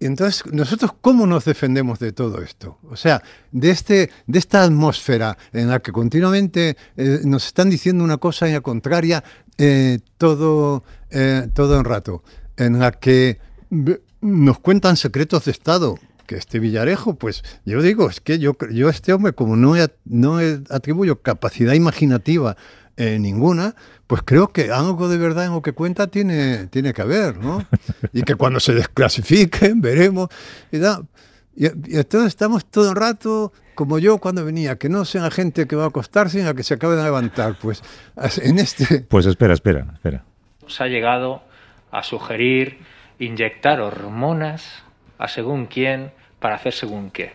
entonces, ¿nosotros cómo nos defendemos de todo esto? O sea, de, este, de esta atmósfera en la que continuamente eh, nos están diciendo una cosa y la contraria eh, todo, eh, todo el rato, en la que nos cuentan secretos de Estado, que este Villarejo, pues yo digo, es que yo, yo a este hombre, como no, no atribuyo capacidad imaginativa eh, ninguna, pues creo que algo de verdad en lo que cuenta tiene, tiene que haber, ¿no? Y que cuando se desclasifiquen, veremos. Y, y, entonces estamos todo el rato como yo cuando venía, que no sea gente que va a acostarse, sino que se acabe de levantar, pues en este... Pues espera, espera, espera. se ha llegado a sugerir inyectar hormonas a según quién para hacer según qué.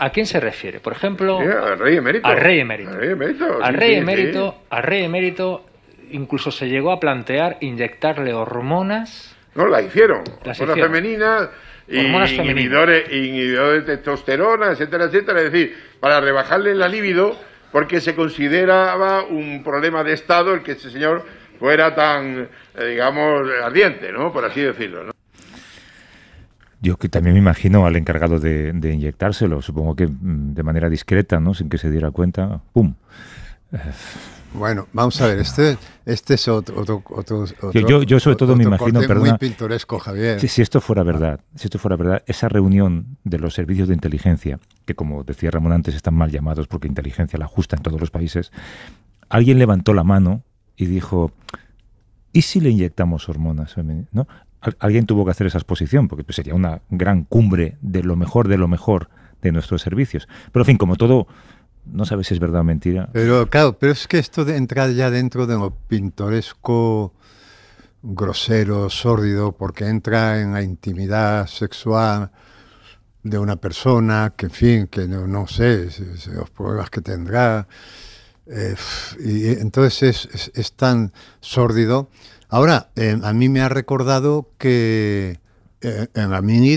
¿A quién se refiere? Por ejemplo, al rey emérito. Al rey emérito. Al rey emérito, al rey emérito, incluso se llegó a plantear inyectarle hormonas. No, la hicieron. Las hormonas hicieron. femeninas. Hormonas inhibidores, femeninas. inhibidores de testosterona, etcétera, etcétera. Es decir, para rebajarle la libido, porque se consideraba un problema de Estado el que ese señor fuera tan, eh, digamos, ardiente, ¿no? Por así decirlo, ¿no? Yo que también me imagino al encargado de, inyectárselo, supongo que mm, de manera discreta, ¿no? Sin que se diera cuenta. ¡Pum! Bueno, vamos a ver, este, este es otro... yo, sobre todo me imagino, perdona, muy pintoresco, Javier. Si, esto fuera verdad, si esto fuera verdad, esa reunión de los servicios de inteligencia, que como decía Ramón antes, están mal llamados porque inteligencia la ajusta en todos los países, alguien levantó la mano y dijo, ¿y si le inyectamos hormonas? ¿No? alguien tuvo que hacer esa exposición, porque pues, sería una gran cumbre de lo mejor de lo mejor de nuestros servicios. Pero en fin, como todo, no sabes si es verdad o mentira. Pero claro, pero es que esto de entrar ya dentro de lo pintoresco, grosero, sórdido, porque entra en la intimidad sexual de una persona, que en fin, que no, sé los problemas que tendrá. Eh, y entonces es tan sórdido Ahora, eh, a mí me ha recordado que en la mini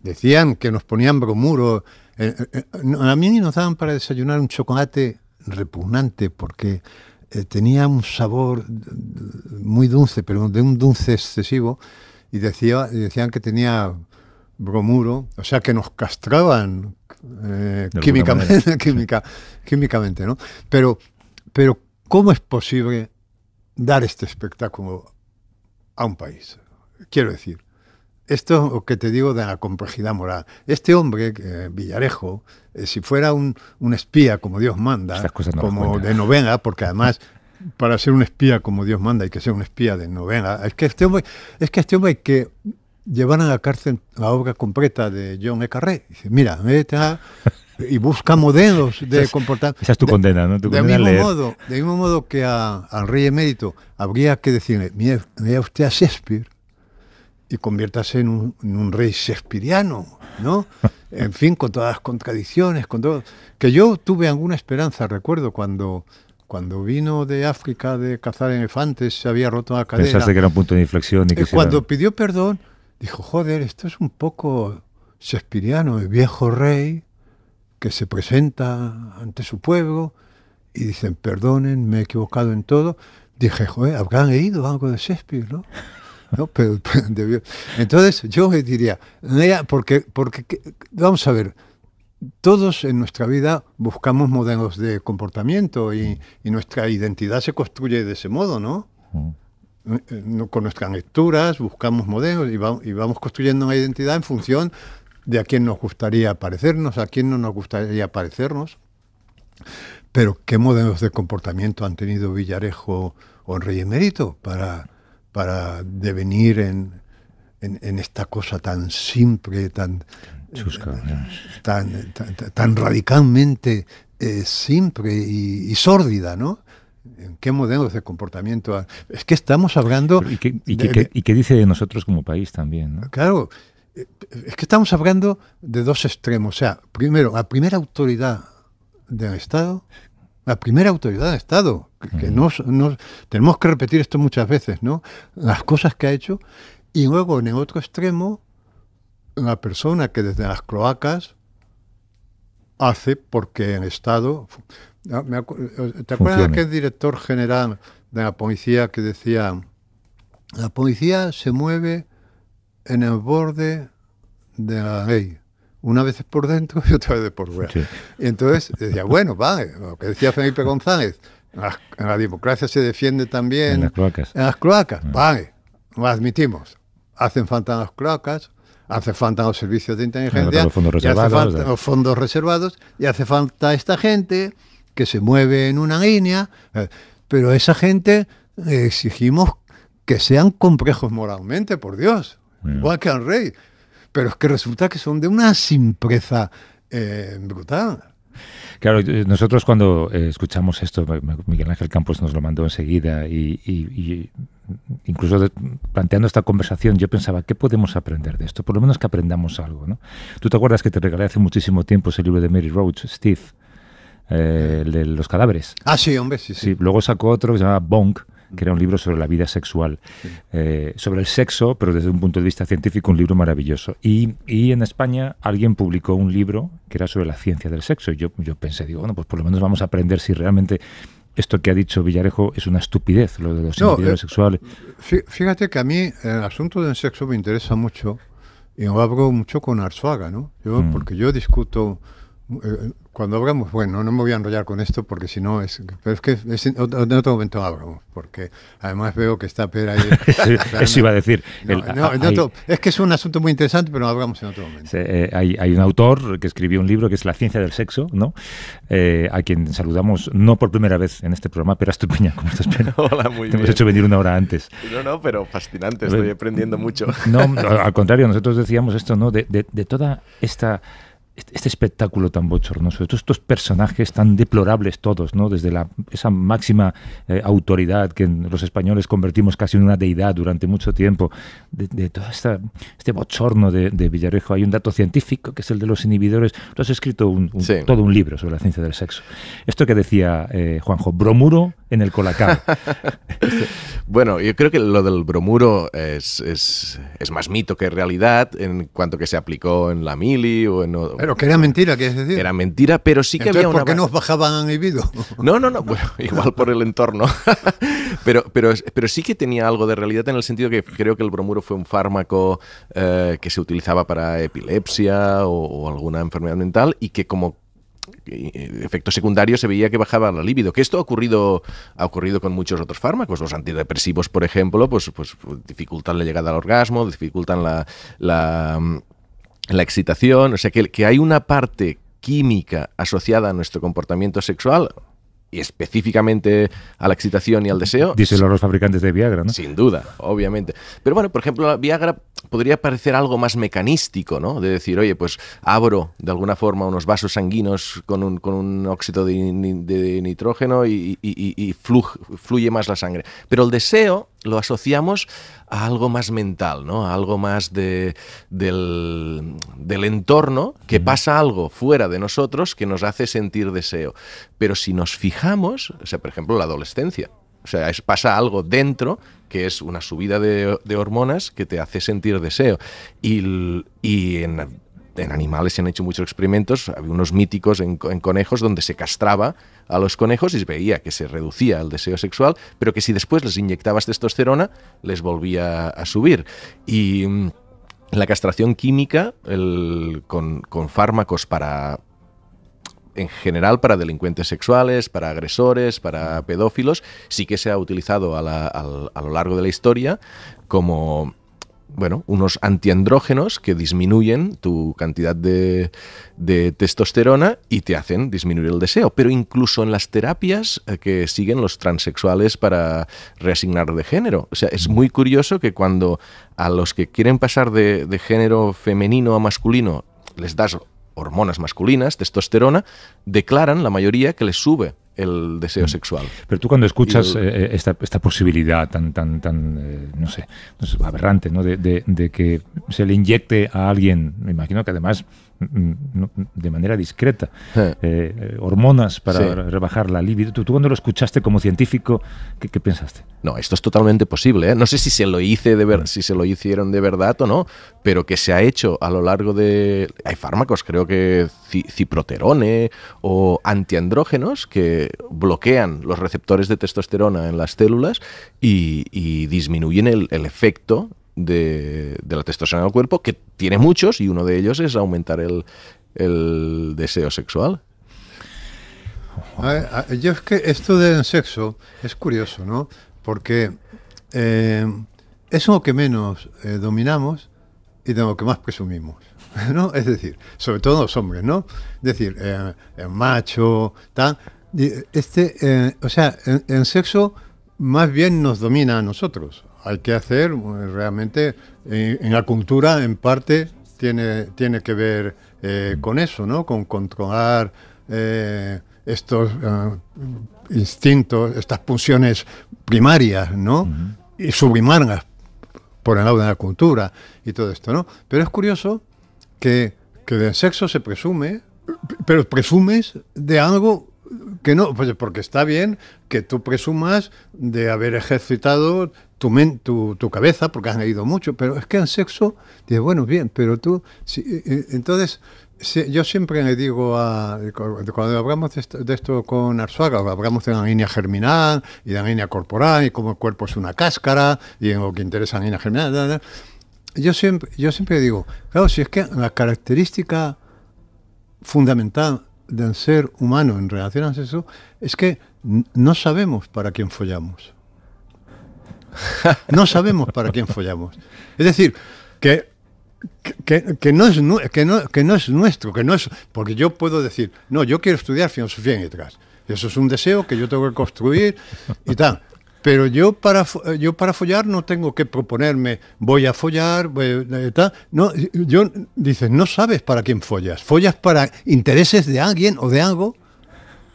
decían que nos ponían bromuro. En eh, eh, la mini nos daban para desayunar un chocolate repugnante porque tenía un sabor muy dulce, pero de un dulce excesivo. Y, decía, decían que tenía bromuro, o sea que nos castraban químicamente, químicamente, ¿no? Pero, pero ¿cómo es posible dar este espectáculo a un país. Quiero decir, esto lo que te digo de la complejidad moral. Este hombre, eh, Villarejo, eh, si fuera un, espía como Dios manda, como de novena, porque además para ser un espía como Dios manda hay que ser un espía de novena. es que este hombre, es que este hombre hay que llevar a la cárcel la obra completa de John E. Carré. Dice, mira, y busca modelos de comportamiento. Esa es tu condena, ¿no? de, mismo modo, de modo que al rey emérito habría que decirle, mira, usted a Shakespeare y conviértase en un, rey shakespeariano, ¿no? en fin, con todas las contradicciones, con todo. Que yo tuve alguna esperanza, recuerdo, cuando cuando vino de África de cazar elefantes, se había roto la cadera. Pensaste que era un punto de inflexión. Y que eh, cuando pidió perdón, dijo, joder, esto es un poco shakespeariano, el viejo rey que se presenta ante su pueblo y dicen, perdonen, me he equivocado en todo. Dije, joder, habrán leído algo de Shakespeare, ¿no? ¿No? Pero, Entonces yo diría, porque, porque vamos a ver, todos en nuestra vida buscamos modelos de comportamiento y, y nuestra identidad se construye de ese modo, ¿no? Mm. Eh, eh, con nuestras lecturas, buscamos modelos y, vamos construyendo una identidad en función de a quién nos gustaría parecernos, a quién no nos gustaría parecernos, pero qué modelos de comportamiento han tenido Villarejo o Rey Mérito para, para devenir en, esta cosa tan simple, tan, eh, tan, tan, radicalmente eh, simple y, sórdida, ¿no? ¿En qué modelos de comportamiento? Es que estamos hablando... ¿Y qué, y qué dice de nosotros como país también? ¿no? Claro, es que estamos hablando de dos extremos. O sea, primero, la primera autoridad del Estado, la primera autoridad del Estado, que, tenemos que repetir esto muchas veces, ¿no? Las cosas que ha hecho. Y luego, en el otro extremo, la persona que desde las cloacas hace porque el Estado... Ah, eh, ¿Te acuerdas de aquel director general de la policía que decía, la policía se mueve en el borde de la ley. Una vez por dentro y otra vez por fuera. Y entonces decía, bueno, vale, lo que decía Felipe González, la, la democracia se defiende también. En las cloacas. En las cloacas, ah. vale, lo admitimos. Hacen falta las cloacas, hace falta los servicios de inteligencia, los falta los fondos reservados, y hace falta esta gente que se mueve en una línea, eh, pero esa gente eh, exigimos que sean complejos moralmente, por Dios. Walker and rey. Pero es que resulta que son de una simpleza eh, brutal. Claro, eh, nosotros cuando eh, escuchamos esto, Miguel Ángel Campos nos lo mandó enseguida y, incluso planteando esta conversación yo pensaba, ¿qué podemos aprender de esto? Por lo menos que aprendamos algo, ¿no? Tú te acuerdas que te regalé hace muchísimo tiempo ese libro de Mary Roach, Steve, de los cadáveres. Ah, sí, hombre, sí, sí. sí luego sacó otro que se llamaba Bonk, que era un libro sobre la vida sexual, eh, sobre el sexo, pero desde un punto de vista científico, un libro maravilloso. Y, y, en España alguien publicó un libro que era sobre la ciencia del sexo. Y yo, yo pensé, digo, bueno, pues por lo menos vamos a aprender si realmente esto que ha dicho Villarejo es una estupidez, lo de los individuos eh, sexuales. Fíjate que a mí el asunto del sexo me interesa mucho y hablo mucho con Arzuaga, ¿no? Yo, mm. Porque yo discuto, eh, cuando hablamos, bueno, no me voy a enrollar con esto porque si no es. Pero es que en, otro momento hablamos, porque además veo que está Pedro ahí. Eso iba a decir. No, es que es un asunto muy interesante, pero hablamos en otro momento. Eh, hay, un autor que escribió un libro que es La ciencia del sexo, ¿no? Eh, a quien saludamos no por primera vez en este programa, pero Estupiña, ¿cómo estás, Hola, muy Te hemos hecho venir una hora antes. No, no, pero fascinante, estoy aprendiendo mucho. No, al contrario, nosotros decíamos esto, ¿no? de, de, de toda esta este, este espectáculo tan bochornoso, estos, estos, personajes tan deplorables todos, ¿no? desde la, esa máxima eh, autoridad que los españoles convertimos casi en una deidad durante mucho tiempo, de, todo esta, este bochorno de, de, Villarejo. Hay un dato científico que es el de los inhibidores. Tú has escrito todo un libro sobre la ciencia del sexo. Esto que decía eh, Juanjo, bromuro en el colacao. bueno, yo creo que lo del bromuro es, más mito que realidad en cuanto que se aplicó en la mili o en... Pero que era mentira, ¿qué es decir. Era mentira, pero sí que había una... ¿por qué nos bajaban a no, no, no, bueno, igual por el entorno. pero, pero, pero sí que tenía algo de realidad en el sentido que creo que el bromuro fue un fármaco eh, que se utilizaba para epilepsia o alguna enfermedad mental y que como eh, efectos secundarios se veía que bajaba la libido, que esto ha ocurrido, ha ocurrido con muchos otros fármacos, los antidepresivos, por ejemplo, pues, pues, pues dificultan la llegada al orgasmo, dificultan la, la, mm, la excitación, o sea que hay una parte química asociada a nuestro comportamiento sexual, y específicamente a la excitación y al deseo. Díselo a los fabricantes de Viagra, ¿no? Sin duda, obviamente. Pero bueno, por ejemplo, la Viagra podría parecer algo más mecanístico, ¿no? De decir, oye, pues abro de alguna forma unos vasos sanguíneos con un, con un óxido de, nitrógeno y, fluye más la sangre. Pero el deseo lo asociamos a algo más mental, ¿no? A algo más del, entorno, que pasa algo fuera de nosotros que nos hace sentir deseo. Pero si nos fijamos, sea, por ejemplo, la adolescencia. O sea, pasa algo dentro que es una subida de, hormonas que te hace sentir deseo. Y, y en en animales se han hecho muchos experimentos, había unos míticos en, conejos donde se castraba a los conejos y se veía que se reducía el deseo sexual, pero que si después les inyectabas testosterona, les volvía a subir. Y mm, la castración química con, fármacos para, en general para delincuentes sexuales, para agresores, para pedófilos, sí que se ha utilizado a lo largo de la historia como bueno, unos antiandrógenos que disminuyen tu cantidad de, testosterona y te hacen disminuir el deseo. Pero incluso en las terapias eh, que siguen los transexuales para reasignar de género. O sea, es muy curioso que cuando a los que quieren pasar de género femenino a masculino les das hormonas masculinas, testosterona, declaran la mayoría que les sube el deseo mm. sexual. Pero tú cuando escuchas eh, eh, esta, posibilidad tan, tan, tan eh, no, sé, aberrante, ¿no? De, de, que se le inyecte a alguien, me imagino que además de manera discreta eh, hormonas para rebajar la libido. ¿Tú, cuando lo escuchaste como científico, ¿qué, pensaste? No, esto es totalmente posible. ¿eh? No sé si se lo hice de ver, mm. si se lo hicieron de verdad o no, pero que se ha hecho a lo largo de hay fármacos, creo que ciproterone o antiandrógenos que bloquean los receptores de testosterona en las células y, disminuyen el efecto de, la testosterona del cuerpo, que tiene muchos, y uno de ellos es aumentar el, deseo sexual. yo es que esto del sexo es curioso, ¿no? Porque eh, es lo que menos eh, dominamos y de lo que más presumimos. ¿no? Es decir, sobre todo los hombres, ¿no? Es decir, eh, el macho, tal. Este, o sea, en sexo más bien nos domina a nosotros, hay que hacer eh, realmente en, la cultura en parte tiene, tiene que ver eh, con eso, ¿no? Con controlar eh, estos instintos, estas pulsiones primarias, ¿no? Y sublimarlas por el lado de la cultura y todo esto, ¿no? Pero es curioso que, que del sexo se presume, pero presumes de algo que no, pues porque está bien que tú presumas de haber ejercitado tu, tu, cabeza, porque has leído mucho, pero es que en sexo, bueno, bien, pero tú, eh, eh, entonces, yo siempre le digo a, cuando hablamos de esto, con Arzuaga, hablamos de la línea germinal y de la línea corporal y cómo el cuerpo es una cáscara y en lo que interesa la línea germinal, Yo, siempre, yo siempre digo, claro, si es que la característica fundamental del ser humano en relación a eso es que no sabemos para quién follamos. No sabemos para quién follamos. Es decir, que, no es, que, no, es nuestro, que no es. Porque yo puedo decir, no, yo quiero estudiar filosofía en letras, Eso es un deseo que yo tengo que construir y tal. Pero yo para, eh, yo para follar no tengo que proponerme, voy a follar, voy eh, a, No, yo, dices, no sabes para quién follas. Follas para intereses de alguien o de algo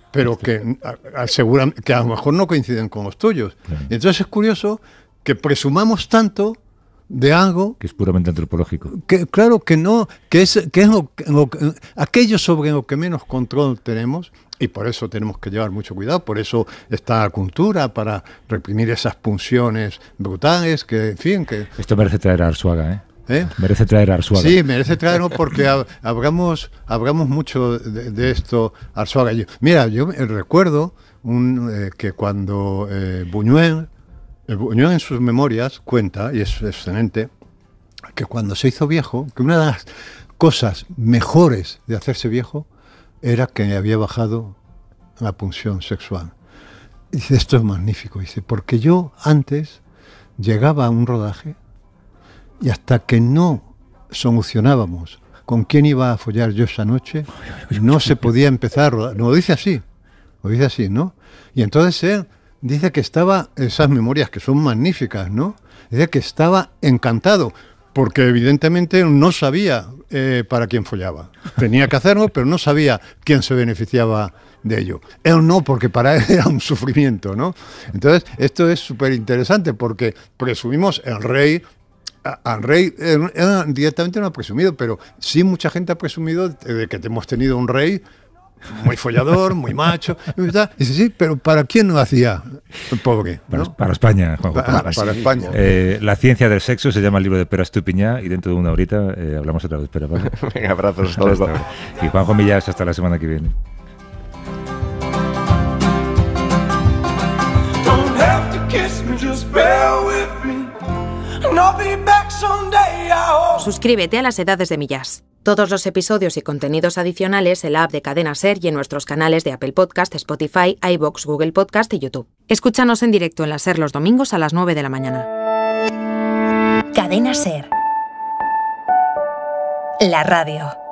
pero que, aseguran, que a lo mejor no coinciden con los tuyos. Entonces es curioso que presumamos tanto de algo que es puramente antropológico. Que claro que no, que es que es lo, aquello sobre lo que menos control tenemos y por eso tenemos que llevar mucho cuidado, por eso está la cultura, para reprimir esas punciones brutales, que en fin, que... Esto merece traer a Arsuaga ¿eh? ¿eh? Merece traer a Arzuaga. Sí, merece traerlo porque hablamos, hablamos mucho de, esto, Arsuaga mira, yo recuerdo un, eh, que cuando eh, Buñuel, Buñuel en sus memorias cuenta, y es excelente, que cuando se hizo viejo, que una de las cosas mejores de hacerse viejo era que había bajado la punción sexual. dice, esto es magnífico. dice, porque yo antes llegaba a un rodaje y hasta que no solucionábamos con quién iba a follar yo esa noche, no se podía empezar No, lo dice así, lo dice así, ¿no? Y entonces él dice que estaba, esas memorias que son magníficas, ¿no? Dice que estaba encantado, porque evidentemente no sabía eh, para quién follaba. Tenía que hacerlo, pero no sabía quién se beneficiaba de ello. Él no, porque para él era un sufrimiento, ¿no? Entonces, esto es súper interesante porque presumimos el rey al rey, directamente no ha presumido, pero sí mucha gente ha presumido de que hemos tenido un rey muy follador, muy macho. Ah", dice, sí, pero ¿para quién lo hacía? pobre. Para, España, Juan. Para, España. Eh, la ciencia del sexo se llama el libro de Pera Estupiñá y dentro de una horita eh, hablamos otra vez. Pero Venga, abrazos y Juanjo Millás, hasta la semana que viene. Suscríbete a las edades de Millas. Todos los episodios y contenidos adicionales en la app de Cadena Ser y en nuestros canales de Apple Podcast, Spotify, iBox, Google Podcast y YouTube. Escúchanos en directo en la Ser los domingos a las 9 de la mañana. Cadena Ser. La radio.